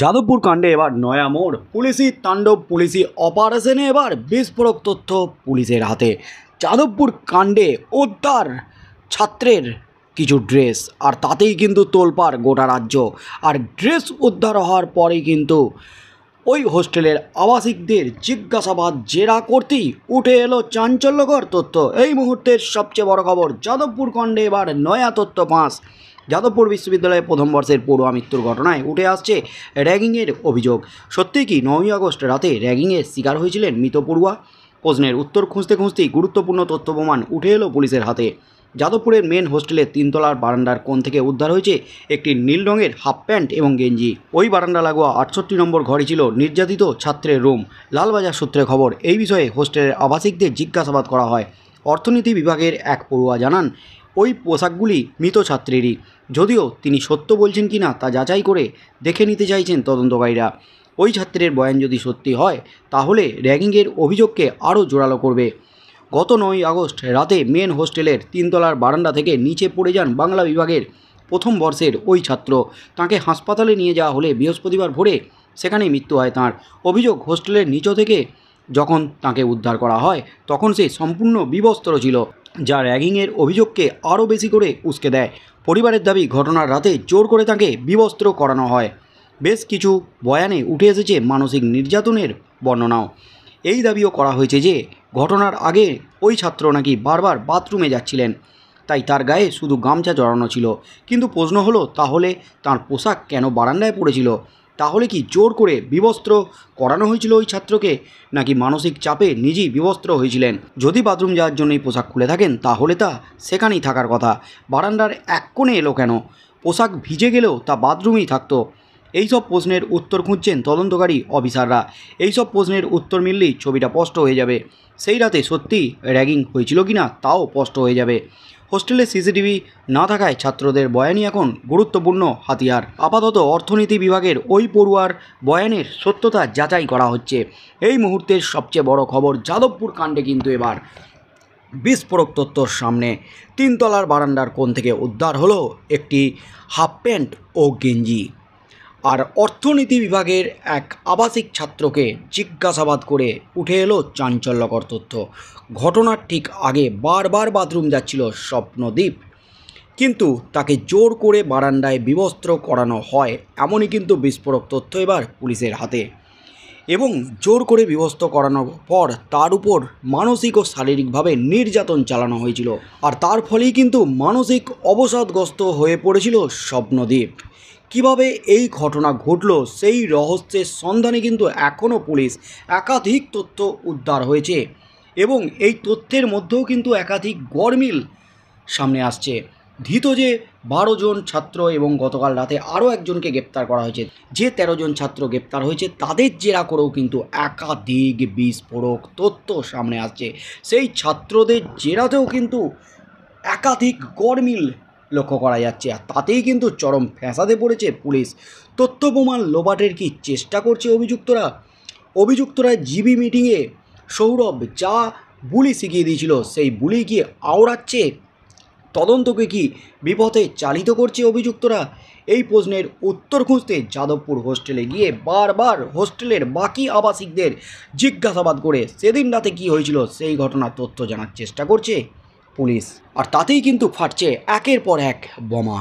যাদবপুর কাণ্ডে এবার নয়া মোড় পুলিশি তাণ্ডব পুলিশি অপারেশনে এবার বিস্ফোরক তথ্য পুলিশের হাতে যাদবপুর কাণ্ডে উদ্ধার ছাত্রের কিছু ড্রেস আর তাতেই কিন্তু তোলপার গোটা রাজ্য আর ড্রেস উদ্ধার হওয়ার পরেই কিন্তু ওই হোস্টেলের আবাসিকদের জিজ্ঞাসাবাদ জেরা করতেই উঠে এলো চাঞ্চল্যকর তথ্য এই মুহূর্তের সবচেয়ে বড় খবর যাদবপুর কাণ্ডে এবার নয়া তথ্য পাঁচ যাদবপুর বিশ্ববিদ্যালয়ে প্রথম বর্ষের পড়ুয়া মৃত্যুর ঘটনায় উঠে আসছে র্যাগিংয়ের অভিযোগ সত্যি কি নয়ই আগস্ট রাতে র্যাগিংয়ের শিকার হয়েছিলেন মৃত পড়ুয়া প্রশ্নের উত্তর খুঁজতে খুঁজতেই গুরুত্বপূর্ণ তথ্য প্রমাণ উঠে এলো পুলিশের হাতে যাদবপুরের মেন হোস্টেলের তিনতলার বারান্দার কোণ থেকে উদ্ধার হয়েছে একটি নীল রঙের হাফ প্যান্ট এবং গেঞ্জি ওই বারান্ডা লাগোয়া আটষট্টি নম্বর ঘরে ছিল নির্যাতিত ছাত্রের রুম লালবাজার সূত্রে খবর এই বিষয়ে হোস্টেলের আবাসিকদের জিজ্ঞাসাবাদ করা হয় অর্থনীতি বিভাগের এক পড়ুয়া জানান ওই পোশাকগুলি মৃত ছাত্রেরই যদিও তিনি সত্য বলছেন কি না তা যাচাই করে দেখে নিতে চাইছেন তদন্তকারীরা ওই ছাত্রের বয়ান যদি সত্যি হয় তাহলে র্যাগিংয়ের অভিযোগকে আরও জোরালো করবে গত নয় আগস্ট রাতে মেন হোস্টেলের তিনতলার বারান্দা থেকে নিচে পড়ে যান বাংলা বিভাগের প্রথম বর্ষের ওই ছাত্র তাকে হাসপাতালে নিয়ে যাওয়া হলে বৃহস্পতিবার ভোরে সেখানেই মৃত্যু হয় তাঁর অভিযোগ হোস্টেলের নিচ থেকে যখন তাকে উদ্ধার করা হয় তখন সে সম্পূর্ণ বিবস্ত্র ছিল যা র্যাগিংয়ের অভিযোগকে আরও বেশি করে উস্কে দেয় পরিবারের দাবি ঘটনার রাতে জোর করে তাকে বিবস্ত্র করানো হয় বেশ কিছু বয়ানে উঠে এসেছে মানসিক নির্যাতনের বর্ণনাও এই দাবিও করা হয়েছে যে ঘটনার আগে ওই ছাত্র নাকি বারবার বাথরুমে যাচ্ছিলেন তাই তার গায়ে শুধু গামছা জড়ানো ছিল কিন্তু প্রশ্ন হলো তাহলে তার পোশাক কেন বারান্দায় পড়েছিল তাহলে কি জোর করে বিবস্ত্র করানো হয়েছিল ওই ছাত্রকে নাকি মানসিক চাপে নিজেই বিবস্ত্র হয়েছিলেন যদি বাথরুম যাওয়ার জন্য এই পোশাক খুলে থাকেন তাহলে তা সেখানেই থাকার কথা বারান্দার এক কোণে এলো কেন পোশাক ভিজে গেলেও তা বাথরুমেই থাকতো এই সব প্রশ্নের উত্তর খুঁজছেন তদন্তকারী অফিসাররা এইসব প্রশ্নের উত্তর মিললেই ছবিটা স্পষ্ট হয়ে যাবে সেই রাতে সত্যি র্যাগিং হয়েছিল কি না তাও স্পষ্ট হয়ে যাবে হোস্টেলে সিসিটিভি না থাকায় ছাত্রদের বয়ানই এখন গুরুত্বপূর্ণ হাতিয়ার আপাতত অর্থনীতি বিভাগের ওই পড়ুয়ার বয়ানের সত্যতা যাচাই করা হচ্ছে এই মুহূর্তের সবচেয়ে বড় খবর যাদবপুর কাণ্ডে কিন্তু এবার বিস্ফোরক তত্ত্বর সামনে তিনতলার বারান্ডার কোণ থেকে উদ্ধার হলো একটি হাফ প্যান্ট ও গেঞ্জি আর অর্থনীতি বিভাগের এক আবাসিক ছাত্রকে জিজ্ঞাসাবাদ করে উঠে এলো চাঞ্চল্যকর তথ্য ঘটনার ঠিক আগে বারবার বাথরুম যাচ্ছিল স্বপ্নদ্বীপ কিন্তু তাকে জোর করে বারান্দায় বিবস্ত্র করানো হয় এমনই কিন্তু বিস্ফোরক তথ্য এবার পুলিশের হাতে এবং জোর করে বিভস্ত করানোর পর তার উপর মানসিক ও শারীরিকভাবে নির্যাতন চালানো হয়েছিল আর তার ফলেই কিন্তু মানসিক অবসাদগ্রস্ত হয়ে পড়েছিল স্বপ্নদ্বীপ কিভাবে এই ঘটনা ঘটল সেই রহস্যের সন্ধানে কিন্তু এখনও পুলিশ একাধিক তথ্য উদ্ধার হয়েছে এবং এই তথ্যের মধ্যেও কিন্তু একাধিক গরমিল সামনে আসছে ধৃত যে বারো জন ছাত্র এবং গতকাল রাতে আরও একজনকে গ্রেপ্তার করা হয়েছে যে তেরো জন ছাত্র গ্রেপ্তার হয়েছে তাদের জেরা করেও কিন্তু একাধিক বিস্ফোরক তথ্য সামনে আসছে সেই ছাত্রদের জেরাতেও কিন্তু একাধিক গরমিল লক্ষ্য করা যাচ্ছে আর তাতেই কিন্তু চরম ফ্যাঁসাতে পড়েছে পুলিশ তথ্য প্রমাণ লোবাটের কি চেষ্টা করছে অভিযুক্তরা অভিযুক্তরা জিবি মিটিংয়ে সৌরভ যা বুলি শিখিয়ে দিয়েছিল সেই বুলি কি আওড়াচ্ছে তদন্তকে কি বিপথে চালিত করছে অভিযুক্তরা এই প্রশ্নের উত্তর খুঁজতে যাদবপুর হোস্টেলে গিয়ে বারবার হোস্টেলের বাকি আবাসিকদের জিজ্ঞাসাবাদ করে সেদিন রাতে কি হয়েছিল সেই ঘটনা তথ্য জানার চেষ্টা করছে পুলিশ আর তাতেই কিন্তু ফাটছে একের পর এক বোমা